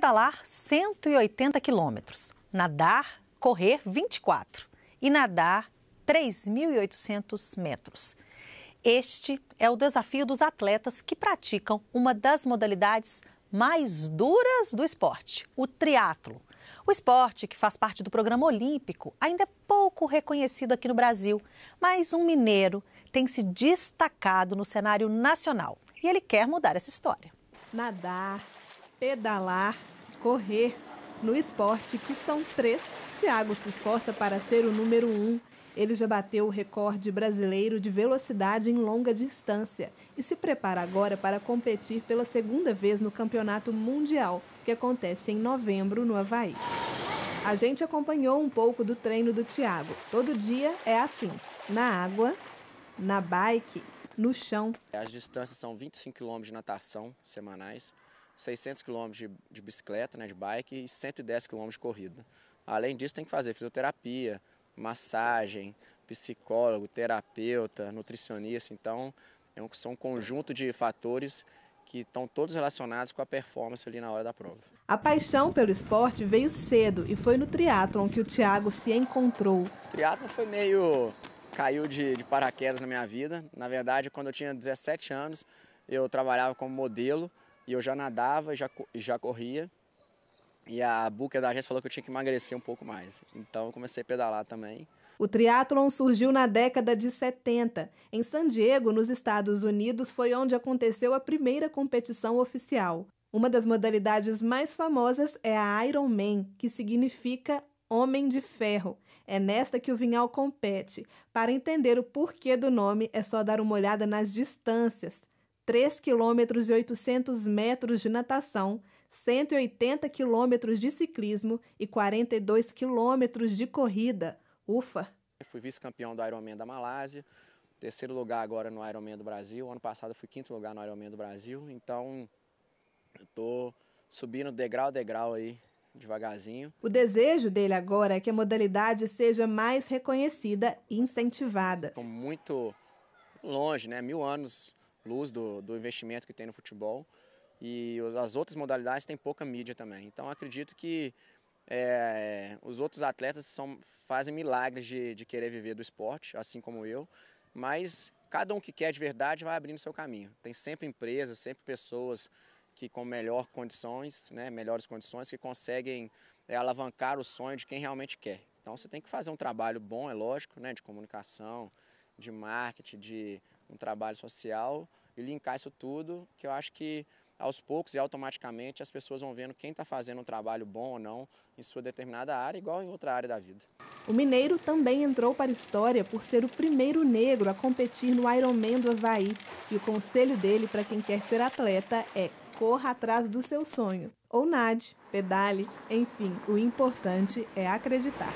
pedalar 180 quilômetros, nadar, correr 24 e nadar 3.800 metros. Este é o desafio dos atletas que praticam uma das modalidades mais duras do esporte, o triatlo. O esporte, que faz parte do programa olímpico, ainda é pouco reconhecido aqui no Brasil, mas um mineiro tem se destacado no cenário nacional e ele quer mudar essa história. Nadar, pedalar, correr. No esporte, que são três, Thiago se esforça para ser o número um. Ele já bateu o recorde brasileiro de velocidade em longa distância e se prepara agora para competir pela segunda vez no Campeonato Mundial, que acontece em novembro no Havaí. A gente acompanhou um pouco do treino do Thiago. Todo dia é assim: na água, na bike, no chão. As distâncias são 25 km de natação semanais, 600 km de, de bicicleta, né, de bike e 110 km de corrida. Além disso, tem que fazer fisioterapia, massagem, psicólogo, terapeuta, nutricionista. Então, é um, são um conjunto de fatores que estão todos relacionados com a performance ali na hora da prova. A paixão pelo esporte veio cedo e foi no triatlon que o Thiago se encontrou. O triatlon foi meio caiu de, de paraquedas na minha vida. Na verdade, quando eu tinha 17 anos, eu trabalhava como modelo e eu já nadava, já, já corria. E a buca da agência falou que eu tinha que emagrecer um pouco mais. Então eu comecei a pedalar também. O triatlon surgiu na década de 70. Em San Diego, nos Estados Unidos, foi onde aconteceu a primeira competição oficial. Uma das modalidades mais famosas é a Iron Man, que significa Homem de Ferro. É nesta que o Vinhal compete. Para entender o porquê do nome, é só dar uma olhada nas distâncias. 3 quilômetros e 800 metros de natação, 180 quilômetros de ciclismo e 42 quilômetros de corrida. Ufa! Eu fui vice-campeão do Ironman da Malásia, terceiro lugar agora no Ironman do Brasil. Ano passado eu fui quinto lugar no Ironman do Brasil. Então, eu tô subindo degrau a degrau aí, devagarzinho. O desejo dele agora é que a modalidade seja mais reconhecida e incentivada. Estou muito longe, né? Mil anos luz do, do investimento que tem no futebol. E as outras modalidades têm pouca mídia também. Então acredito que é, os outros atletas são, fazem milagres de, de querer viver do esporte, assim como eu, mas cada um que quer de verdade vai abrindo seu caminho. Tem sempre empresas, sempre pessoas que com melhor condições, né, melhores condições, que conseguem é, alavancar o sonho de quem realmente quer. Então você tem que fazer um trabalho bom, é lógico, né, de comunicação, de marketing, de um trabalho social e linkar isso tudo, que eu acho que aos poucos e automaticamente as pessoas vão vendo quem está fazendo um trabalho bom ou não em sua determinada área, igual em outra área da vida. O mineiro também entrou para a história por ser o primeiro negro a competir no Ironman do Havaí. E o conselho dele para quem quer ser atleta é corra atrás do seu sonho. Ou nade, pedale, enfim, o importante é acreditar.